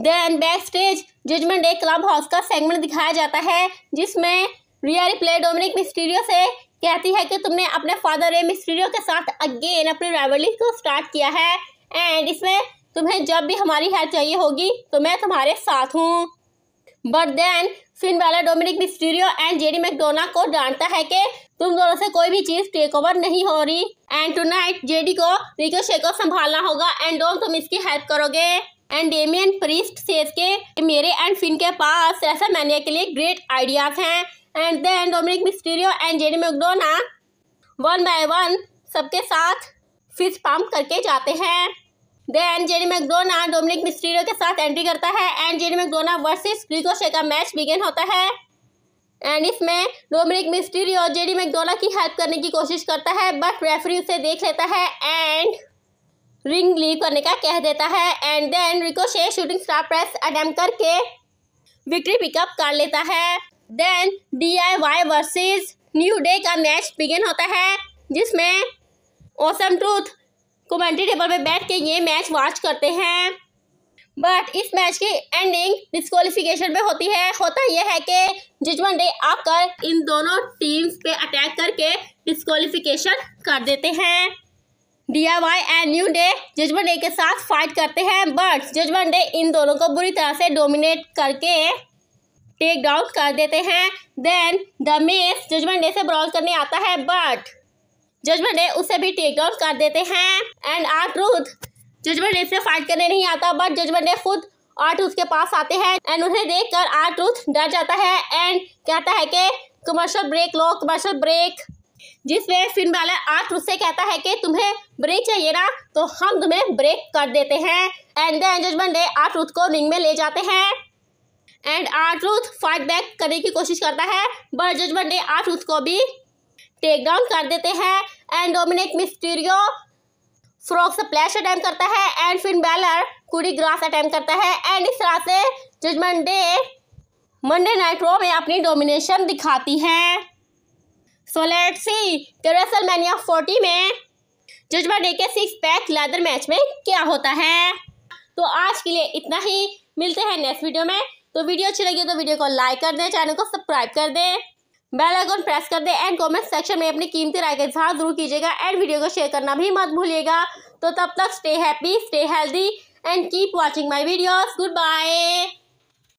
then back stage judgment day club house का segment दिखाया जाता है जिसमें रिया रिप्ले डोमिनिक मिस्टीरियो से कहती है कि तुमने अपने फादर रे मिस्टीरियो के साथ अगेन अपनी राइवली को स्टार्ट किया है एंड इसमें तुम्हें जब भी हमारी हेल्प चाहिए होगी तो मैं तुम्हारे साथ हूँ बट देन फिन वाला Dominik Mysterio and JD McDonagh को डांटता है कि तुम दोनों से कोई भी चीज टेक ओवर नहीं हो रही एंड टुनाइट जेडी को रिको शेको संभालना होगा एंड डोंट तुम इसकी हेल्प करोगे एंड डेमियन प्रिस्ट सेज के मेरे एंड फिन के पास ऐसा मैंने के लिए ग्रेट आइडियाज हैं and then Dominik Mysterio and Jenny McDonagh one by one सबके साथ फिश पंप करके जाते हैं then Jenny McDonagh Dominik Mysterio के साथ एंट्री करता है and JD McDonagh versus Ricochet का मैच बिगेन होता है एंड इसमें डोमिनिक मिस्टीरियो जेडी मैकडोना की हेल्प करने की कोशिश करता है बट रेफरी उसे देख लेता है एंड रिंग लीव करने का कह देता है and then Ricochet shooting star press attempt करके विक्ट्री पिकअप कर लेता है then D I Y versus New Day का मैच बिगिन होता है जिसमें ओसम ट्रूथ कमेंट्री टेबल पर बैठ के ये मैच वॉच करते हैं बट इस मैच की एंडिंग डिस्कालिफिकेशन में होती है होता यह है कि जजमेंट डे आकर इन दोनों टीम्स पे अटैक करके डिस्कालिफिकेशन कर देते हैं D and New Day Judgment Day के साथ फाइट करते हैं बट जजमेंट डे इन दोनों को बुरी तरह से डोमिनेट करके टेक डाउन कर देते हैं then the Miz Judgment Day से ब्रॉल करने आता है बट जजमेंट डे उसे भी टेक डाउन कर देते हैं and R Truth Judgment Day से फाइट करने नहीं आता बट जजमेंट डे खुद आर ट्रूथ के पास आते हैं एंड उन्हें देख कर आर ट्रूथ डर जाता है एंड कहता है कि कमर्शल ब्रेक लो कमर्शल ब्रेक जिसमें फिल्म वाला आठ उससे कहता है कि तुम्हें ब्रेक चाहिए ना तो हम तुम्हें ब्रेक कर देते हैं एंड द जजमेंट डे आठ रुथ को रिंग में ले जाते हैं एंड आठ रुथ फाइट बैक करने की कोशिश करता है बट जजमेंट डे आठ रुथ को भी टेक डाउन कर देते हैं and Dominik Mysterio frog splash attempt करता है and Finn Balor coup de grace attempt करता है एंड इस तरह से judgment day Monday night Raw में अपनी डोमिनेशन दिखाती हैं सो लेट सी कि रेसल मैनिया फोर्टी में जजबा डे के सिक्स पैक लैदर मैच में क्या होता है तो आज के लिए इतना ही मिलते हैं नेक्स्ट वीडियो में तो वीडियो अच्छी लगी तो वीडियो को लाइक कर दें चैनल को सब्सक्राइब कर दें बेल आइकन प्रेस कर दें एंड कमेंट सेक्शन में अपनी कीमती राय का इजहार जरूर कीजिएगा एंड वीडियो को शेयर करना भी मत भूलिएगा तो तब तक stay happy stay healthy and keep watching my videos good bye